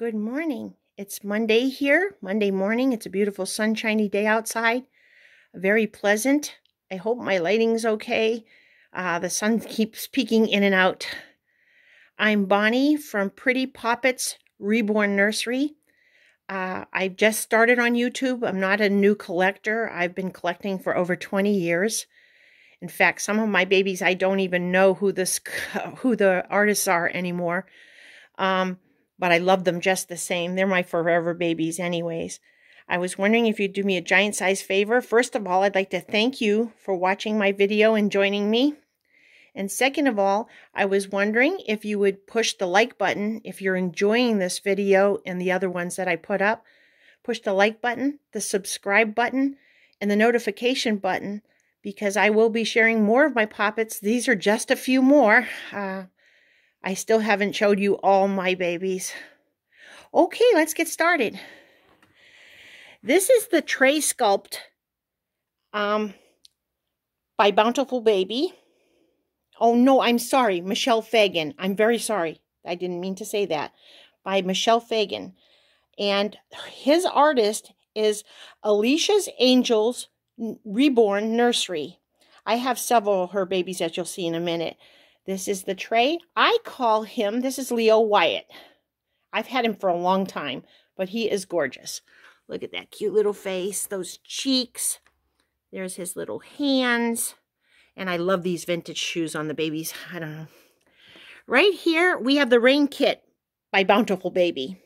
Good morning. It's Monday here, Monday morning. It's a beautiful sunshiny day outside, very pleasant. I hope my lighting's okay. Uh, the sun keeps peeking in and out. I'm Bonnie from Pretty Poppets Reborn Nursery. Uh, I've just started on YouTube. I'm not a new collector. I've been collecting for over 20 years. In fact, some of my babies, I don't even know who this, who the artists are anymore. Um, but I love them just the same. They're my forever babies, anyways. I was wondering if you'd do me a giant size favor. First of all, I'd like to thank you for watching my video and joining me. And second of all, I was wondering if you would push the like button if you're enjoying this video and the other ones that I put up. Push the like button, the subscribe button, and the notification button because I will be sharing more of my poppets. These are just a few more. Uh, I still haven't showed you all my babies. Okay, let's get started. This is the Tray Sculpt um, by Bountiful Baby. Oh, no, I'm sorry, Michelle Fagan. I'm very sorry. I didn't mean to say that. By Michelle Fagan. And his artist is Alicia's Angels Reborn Nursery. I have several of her babies that you'll see in a minute. This is the tray. I call him, this is Leo Wyatt. I've had him for a long time, but he is gorgeous. Look at that cute little face, those cheeks. There's his little hands. And I love these vintage shoes on the babies. I don't know. Right here, we have the rain kit by Bountiful Baby.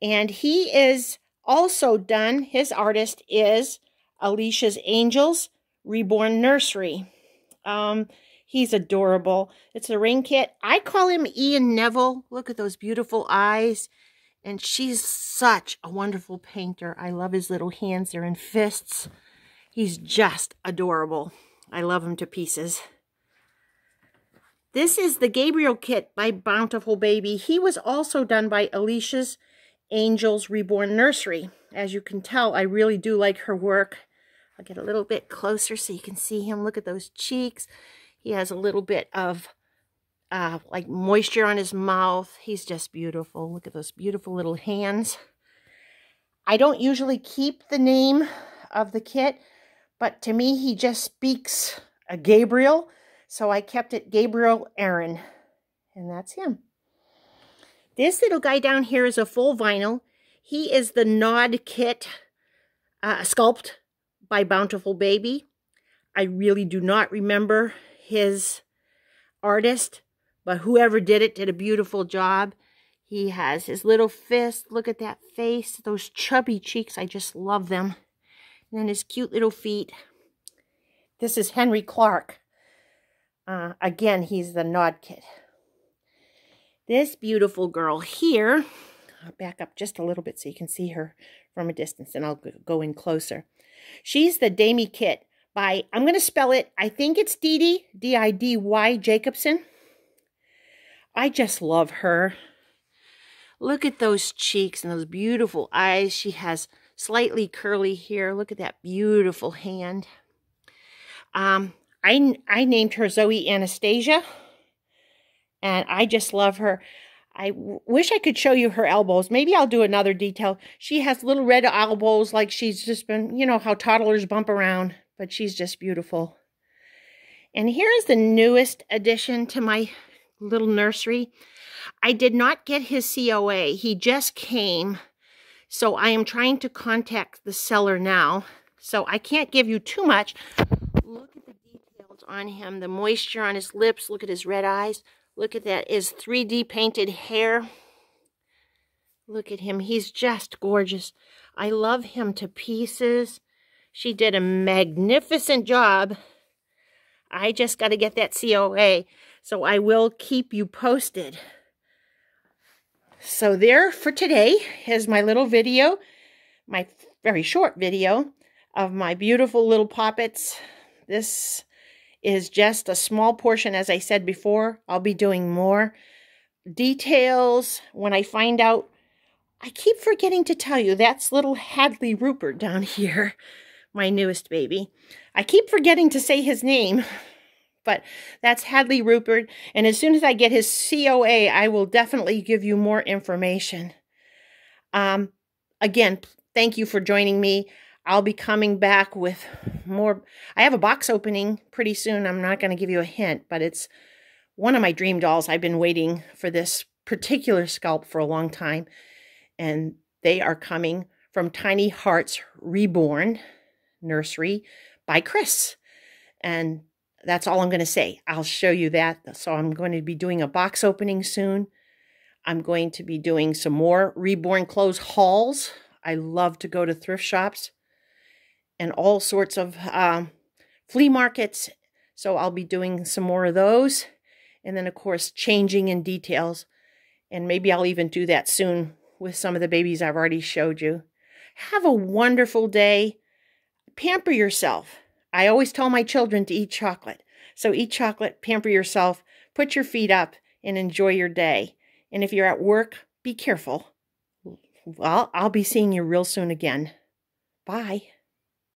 And he is also done, his artist is Alicia's Angels Reborn Nursery. Um, He's adorable. It's a rain kit. I call him Ian Neville. Look at those beautiful eyes. And she's such a wonderful painter. I love his little hands. They're in fists. He's just adorable. I love him to pieces. This is the Gabriel kit by Bountiful Baby. He was also done by Alicia's Angels Reborn Nursery. As you can tell, I really do like her work. I'll get a little bit closer so you can see him. Look at those cheeks. He has a little bit of uh, like moisture on his mouth. He's just beautiful. Look at those beautiful little hands. I don't usually keep the name of the kit, but to me, he just speaks a uh, Gabriel. So I kept it Gabriel Aaron, and that's him. This little guy down here is a full vinyl. He is the Nod Kit uh, Sculpt by Bountiful Baby. I really do not remember his artist, but whoever did it did a beautiful job. He has his little fist. Look at that face, those chubby cheeks. I just love them. And then his cute little feet. This is Henry Clark. Uh, again, he's the Nod Kid. This beautiful girl here, I'll back up just a little bit so you can see her from a distance, and I'll go in closer. She's the Damie Kit by, I'm going to spell it, I think it's Didi, D I D Y Jacobson. I just love her. Look at those cheeks and those beautiful eyes. She has slightly curly hair. Look at that beautiful hand. Um, I, I named her Zoe Anastasia, and I just love her. I wish I could show you her elbows. Maybe I'll do another detail. She has little red elbows like she's just been, you know, how toddlers bump around but she's just beautiful. And here is the newest addition to my little nursery. I did not get his COA. He just came. So I am trying to contact the seller now. So I can't give you too much. Look at the details on him, the moisture on his lips. Look at his red eyes. Look at that, his 3D painted hair. Look at him. He's just gorgeous. I love him to pieces. She did a magnificent job. I just got to get that COA, so I will keep you posted. So there for today is my little video, my very short video of my beautiful little poppets. This is just a small portion, as I said before. I'll be doing more details when I find out. I keep forgetting to tell you, that's little Hadley Rupert down here my newest baby. I keep forgetting to say his name, but that's Hadley Rupert. And as soon as I get his COA, I will definitely give you more information. Um, again, thank you for joining me. I'll be coming back with more. I have a box opening pretty soon. I'm not going to give you a hint, but it's one of my dream dolls. I've been waiting for this particular sculpt for a long time, and they are coming from Tiny Hearts Reborn. Nursery by Chris. And that's all I'm going to say. I'll show you that. So I'm going to be doing a box opening soon. I'm going to be doing some more Reborn Clothes hauls. I love to go to thrift shops and all sorts of um, flea markets. So I'll be doing some more of those. And then, of course, changing in details. And maybe I'll even do that soon with some of the babies I've already showed you. Have a wonderful day. Pamper yourself. I always tell my children to eat chocolate. So eat chocolate, pamper yourself, put your feet up, and enjoy your day. And if you're at work, be careful. Well, I'll be seeing you real soon again. Bye.